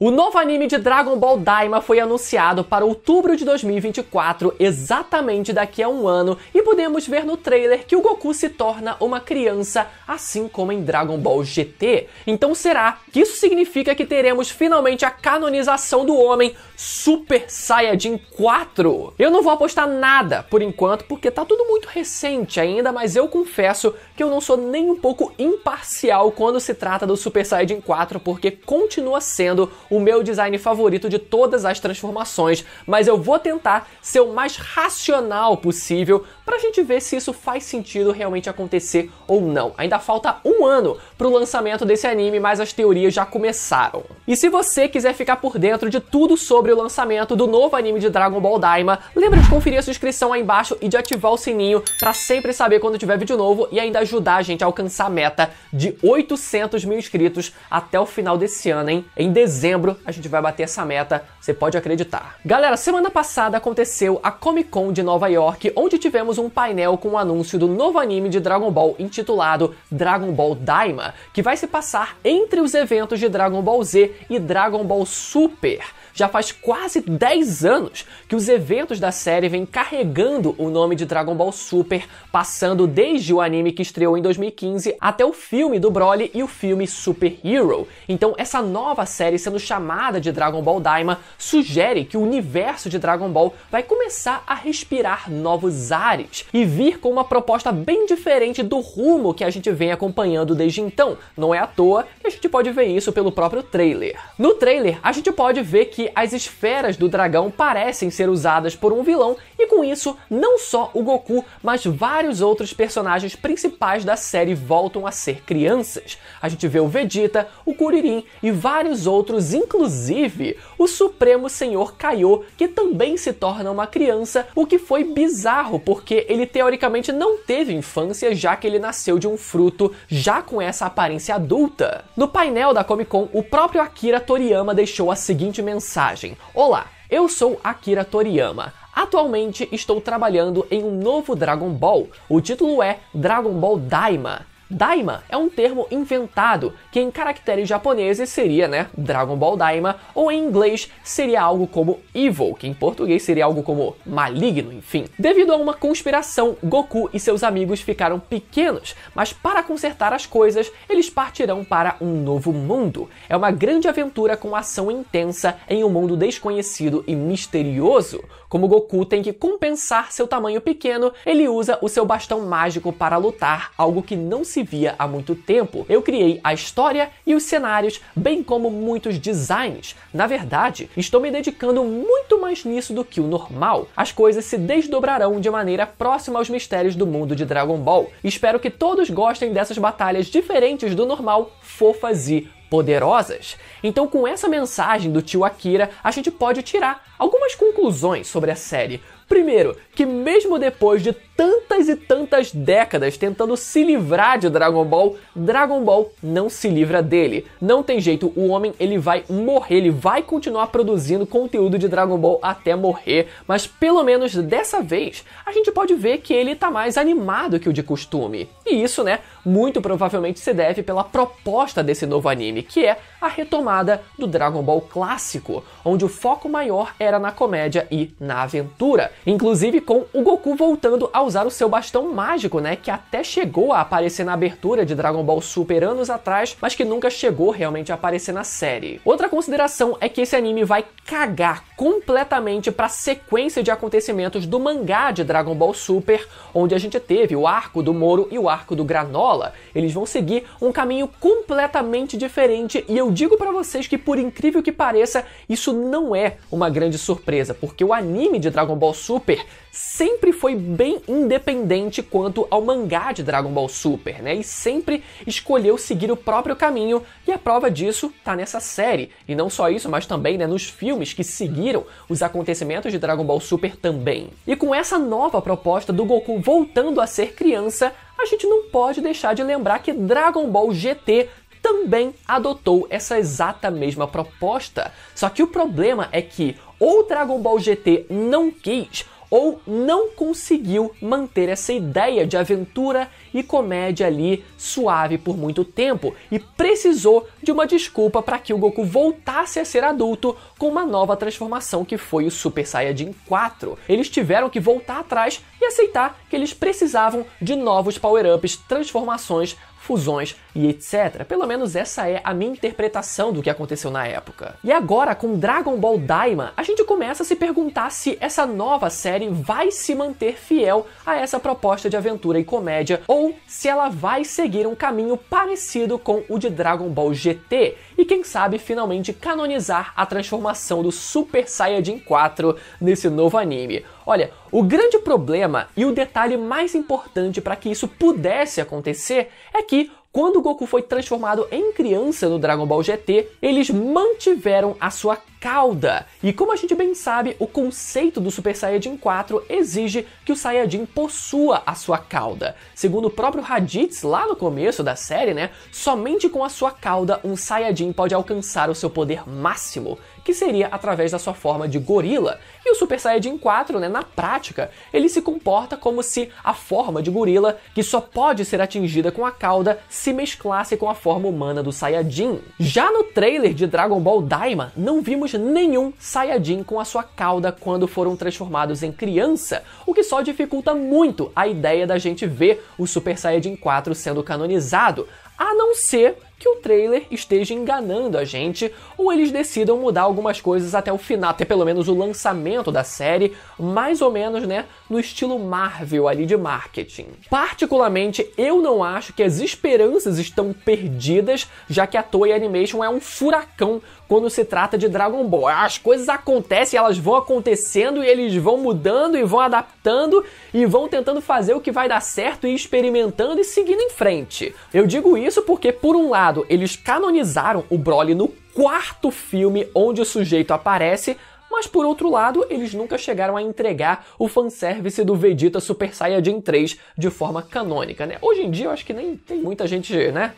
O novo anime de Dragon Ball Daima foi anunciado para outubro de 2024, exatamente daqui a um ano, e podemos ver no trailer que o Goku se torna uma criança, assim como em Dragon Ball GT. Então será que isso significa que teremos finalmente a canonização do homem Super Saiyajin 4? Eu não vou apostar nada por enquanto, porque tá tudo muito recente ainda, mas eu confesso que eu não sou nem um pouco imparcial quando se trata do Super Saiyajin 4, porque continua sendo o meu design favorito de todas as transformações, mas eu vou tentar ser o mais racional possível pra gente ver se isso faz sentido realmente acontecer ou não. Ainda falta um ano pro lançamento desse anime, mas as teorias já começaram. E se você quiser ficar por dentro de tudo sobre o lançamento do novo anime de Dragon Ball Daima, lembra de conferir a sua inscrição aí embaixo e de ativar o sininho para sempre saber quando tiver vídeo novo e ainda ajudar a gente a alcançar a meta de 800 mil inscritos até o final desse ano, hein? Em dezembro a gente vai bater essa meta, você pode acreditar. Galera, semana passada aconteceu a Comic Con de Nova York, onde tivemos um painel com o um anúncio do novo anime de Dragon Ball intitulado Dragon Ball Daima, que vai se passar entre os eventos de Dragon Ball Z e Dragon Ball Super. Já faz quase 10 anos que os eventos da série vêm carregando o nome de Dragon Ball Super, passando desde o anime que estreou em 2015 até o filme do Broly e o filme Super Hero. Então essa nova série sendo chamada de Dragon Ball Daima sugere que o universo de Dragon Ball vai começar a respirar novos ares e vir com uma proposta bem diferente do rumo que a gente vem acompanhando desde então. Não é à toa que a gente pode ver isso pelo próprio trailer. No trailer, a gente pode ver que as esferas do dragão parecem ser usadas por um vilão e com isso, não só o Goku, mas vários outros personagens principais da série voltam a ser crianças. A gente vê o Vegeta, o Kuririn e vários outros inclusive o Supremo Senhor Kaiô, que também se torna uma criança, o que foi bizarro, porque ele teoricamente não teve infância, já que ele nasceu de um fruto já com essa aparência adulta. No painel da Comic Con, o próprio Akira Toriyama deixou a seguinte mensagem: Olá, eu sou Akira Toriyama. Atualmente estou trabalhando em um novo Dragon Ball. O título é Dragon Ball Daima. Daima é um termo inventado que em caracteres japoneses seria, né, Dragon Ball Daima, ou em inglês seria algo como evil, que em português seria algo como maligno, enfim. Devido a uma conspiração, Goku e seus amigos ficaram pequenos, mas para consertar as coisas, eles partirão para um novo mundo. É uma grande aventura com ação intensa em um mundo desconhecido e misterioso. Como Goku tem que compensar seu tamanho pequeno, ele usa o seu bastão mágico para lutar, algo que não se se via há muito tempo. Eu criei a história e os cenários, bem como muitos designs. Na verdade, estou me dedicando muito mais nisso do que o normal. As coisas se desdobrarão de maneira próxima aos mistérios do mundo de Dragon Ball. Espero que todos gostem dessas batalhas diferentes do normal, fofas e poderosas. Então, com essa mensagem do tio Akira, a gente pode tirar algumas conclusões sobre a série. Primeiro, que mesmo depois de tantas e tantas décadas tentando se livrar de Dragon Ball, Dragon Ball não se livra dele. Não tem jeito, o homem ele vai morrer, ele vai continuar produzindo conteúdo de Dragon Ball até morrer, mas pelo menos dessa vez a gente pode ver que ele tá mais animado que o de costume. E isso, né, muito provavelmente se deve pela proposta desse novo anime, que é a retomada do Dragon Ball clássico, onde o foco maior era na comédia e na aventura, inclusive com o Goku voltando a usar o seu bastão mágico, né, que até chegou a aparecer na abertura de Dragon Ball Super anos atrás, mas que nunca chegou realmente a aparecer na série. Outra consideração é que esse anime vai cagar completamente para a sequência de acontecimentos do mangá de Dragon Ball Super, onde a gente teve o arco do Moro e o arco do Granola escola. Eles vão seguir um caminho completamente diferente e eu digo para vocês que por incrível que pareça, isso não é uma grande surpresa, porque o anime de Dragon Ball Super sempre foi bem independente quanto ao mangá de Dragon Ball Super, né? E sempre escolheu seguir o próprio caminho, e a prova disso tá nessa série. E não só isso, mas também né, nos filmes que seguiram os acontecimentos de Dragon Ball Super também. E com essa nova proposta do Goku voltando a ser criança, a gente não pode deixar de lembrar que Dragon Ball GT também adotou essa exata mesma proposta. Só que o problema é que ou Dragon Ball GT não quis, ou não conseguiu manter essa ideia de aventura e comédia ali suave por muito tempo e precisou de uma desculpa para que o Goku voltasse a ser adulto com uma nova transformação que foi o Super Saiyajin 4. Eles tiveram que voltar atrás e aceitar que eles precisavam de novos power-ups, transformações, fusões e etc. Pelo menos essa é a minha interpretação do que aconteceu na época. E agora, com Dragon Ball Daima, a gente começa a se perguntar se essa nova série vai se manter fiel a essa proposta de aventura e comédia ou se ela vai seguir um caminho parecido com o de Dragon Ball GT e quem sabe finalmente canonizar a transformação do Super Saiyajin 4 nesse novo anime. Olha, o grande problema e o detalhe mais importante para que isso pudesse acontecer é que quando Goku foi transformado em criança no Dragon Ball GT, eles mantiveram a sua cauda. E como a gente bem sabe, o conceito do Super Saiyajin 4 exige que o Saiyajin possua a sua cauda. Segundo o próprio Raditz lá no começo da série, né, somente com a sua cauda um Saiyajin pode alcançar o seu poder máximo, que seria através da sua forma de gorila. E o Super Saiyajin 4, né, na prática, ele se comporta como se a forma de gorila, que só pode ser atingida com a cauda, se mesclasse com a forma humana do Saiyajin. Já no trailer de Dragon Ball Daima, não vimos nenhum Saiyajin com a sua cauda quando foram transformados em criança, o que só dificulta muito a ideia da gente ver o Super Saiyajin 4 sendo canonizado, a não ser que o trailer esteja enganando a gente ou eles decidam mudar algumas coisas até o final, até pelo menos o lançamento da série, mais ou menos, né, no estilo Marvel ali de marketing. Particularmente, eu não acho que as esperanças estão perdidas, já que a Toei Animation é um furacão quando se trata de Dragon Ball. As coisas acontecem, elas vão acontecendo e eles vão mudando e vão adaptando e vão tentando fazer o que vai dar certo e experimentando e seguindo em frente. Eu digo isso porque por um lado errado, eles canonizaram o Broly no quarto filme onde o sujeito aparece, mas por outro lado, eles nunca chegaram a entregar o fanservice do Vegeta Super Saiyajin 3 de forma canônica, né? Hoje em dia eu acho que nem tem muita gente, né?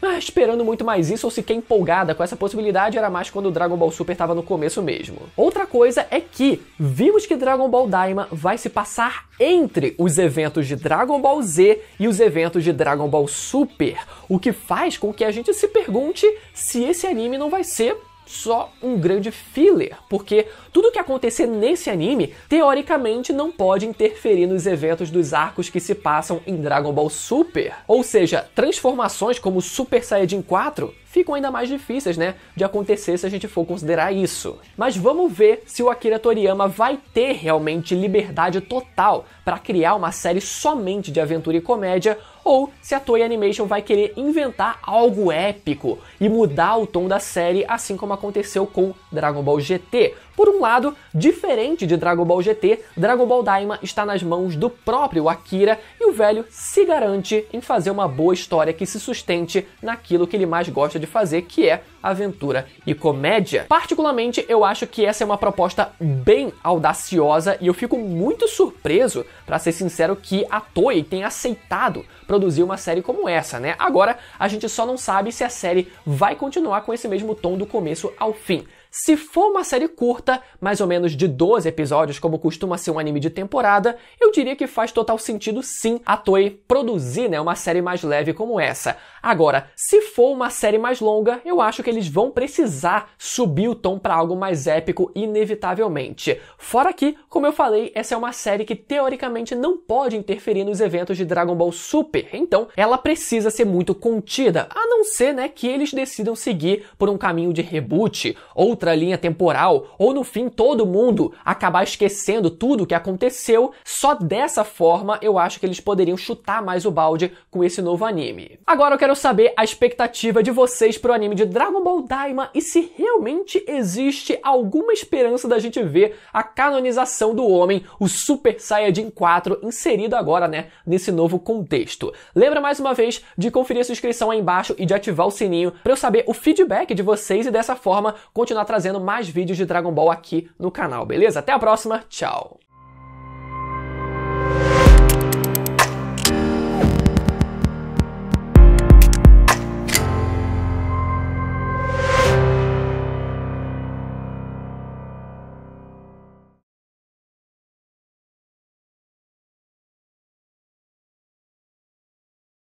ah, esperando muito mais isso ou sequer empolgada com essa possibilidade era mais quando o Dragon Ball Super estava no começo mesmo. Outra coisa é que vimos que Dragon Ball Daima vai se passar entre os eventos de Dragon Ball Z e os eventos de Dragon Ball Super, o que faz com que a gente se pergunte se esse anime não vai ser só um grande filler, porque tudo que acontecer nesse anime, teoricamente, não pode interferir nos eventos dos arcos que se passam em Dragon Ball Super. Ou seja, transformações como Super Saiyajin 4 ficam ainda mais difíceis, né, de acontecer se a gente for considerar isso. Mas vamos ver se o Akira Toriyama vai ter realmente liberdade total para criar uma série somente de aventura e comédia ou se a Toei Animation vai querer inventar algo épico e mudar o tom da série, assim como aconteceu com Dragon Ball GT. Por um lado, diferente de Dragon Ball GT, Dragon Ball Daima está nas mãos do próprio Akira e o velho se garante em fazer uma boa história que se sustente naquilo que ele mais gosta de fazer, que é aventura e comédia. Particularmente, eu acho que essa é uma proposta bem audaciosa e eu fico muito surpreso, para ser sincero, que a Toei tenha aceitado produzir uma série como essa, né? Agora a gente só não sabe se a série vai continuar com esse mesmo tom do começo ao fim. Se for uma série curta, mais ou menos de 12 episódios, como costuma ser um anime de temporada, eu diria que faz total sentido sim a Toei produzir né, uma série mais leve como essa. Agora, se for uma série mais longa, eu acho que eles vão precisar subir o tom para algo mais épico, inevitavelmente. Fora que, como eu falei, essa é uma série que teoricamente não pode interferir nos eventos de Dragon Ball Super, então ela precisa ser muito contida, a não ser né, que eles decidam seguir por um caminho de reboot, outra outra linha temporal, ou no fim todo mundo acabar esquecendo tudo o que aconteceu, só dessa forma eu acho que eles poderiam chutar mais o balde com esse novo anime. Agora eu quero saber a expectativa de vocês pro anime de Dragon Ball Daima e se realmente existe alguma esperança da gente ver a canonização do homem, o Super Saiyajin 4, inserido agora, né, nesse novo contexto. Lembra mais uma vez de conferir a sua inscrição aí embaixo e de ativar o sininho para eu saber o feedback de vocês e dessa forma continuar trazendo mais vídeos de Dragon Ball aqui no canal, beleza? Até a próxima, tchau!